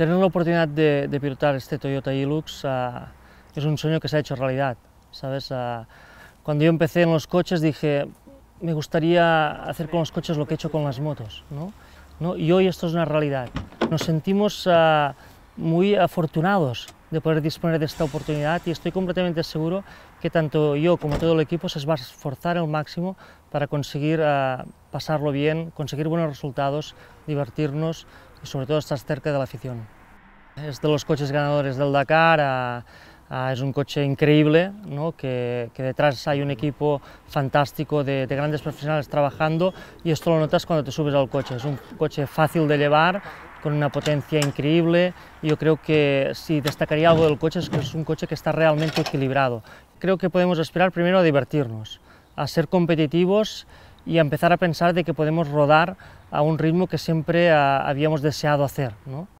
Tener la oportunidad de, pilotar este Toyota Hilux es eh, un sueño que se ha hecho realidad, ¿sabes? cuando eh, yo empecé en los coches dije, me gustaría hacer con los coches lo que he hecho con las motos, ¿no? Y hoy esto es una realidad. Nos sentimos eh, muy afortunados de poder disponer de esta oportunidad y estoy completamente seguro que tanto yo como todo el equipo se va a esforzar al máximo para conseguir pasarlo bien, conseguir buenos resultados, divertirnos, y sobre todo estás cerca de la afición. Es de los coches ganadores del Dakar, es un coche increíble, ¿no? que, detrás hay un equipo fantástico de, de, grandes profesionales trabajando y esto lo notas cuando te subes al coche. Es un coche fácil de llevar, con una potencia increíble. Yo creo que si destacaría algo del coche es que es un coche que está realmente equilibrado. Creo que podemos aspirar primero a divertirnos, a ser competitivos y empezar a pensar de que podemos rodar a un ritmo que siempre ah, habíamos deseado hacer.